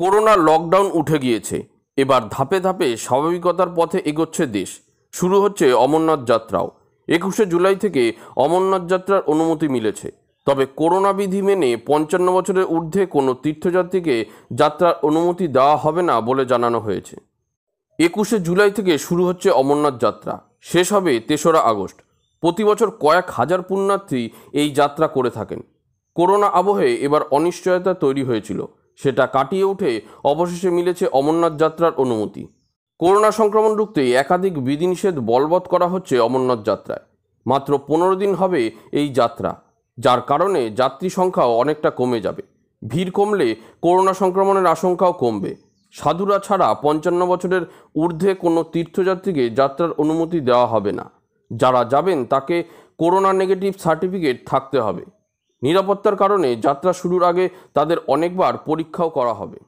corona lockdown উঠে গিয়েছে এবার ধাপে ধাপে স্বাভাবিকতার পথে এগোচ্ছে দেশ শুরু হচ্ছে অমরনাথ যাত্রাও একুশে জুলাই থেকে অমরনাথ যাত্রার অনুমতি মিলেছে তবে করোনা বিধি মেনে পঞ্চান্ন বছরের ঊর্ধ্বে কোনো তীর্থযাত্রীকে যাত্রার অনুমতি দেওয়া হবে না বলে জানানো হয়েছে একুশে জুলাই থেকে শুরু হচ্ছে অমরনাথ যাত্রা শেষ হবে তেসরা আগস্ট প্রতি বছর কয়েক হাজার পুণ্যার্থী এই যাত্রা করে থাকেন করোনা আবহে এবার অনিশ্চয়তা তৈরি হয়েছিল সেটা কাটিয়ে উঠে অবশেষে মিলেছে অমরনাথ যাত্রার অনুমতি করোনা সংক্রমণ রুখতে একাধিক বিধিনিষেধ বলবৎ করা হচ্ছে অমরনাথ যাত্রায় মাত্র পনেরো দিন হবে এই যাত্রা যার কারণে যাত্রী সংখ্যাও অনেকটা কমে যাবে ভিড় কমলে করোনা সংক্রমণের আশঙ্কাও কমবে সাধুরা ছাড়া পঞ্চান্ন বছরের ঊর্ধ্বে কোনো তীর্থযাত্রীকে যাত্রার অনুমতি দেওয়া হবে না যারা যাবেন তাকে করোনা নেগেটিভ সার্টিফিকেট থাকতে হবে নিরাপত্তার কারণে যাত্রা শুরুর আগে তাদের অনেকবার পরীক্ষাও করা হবে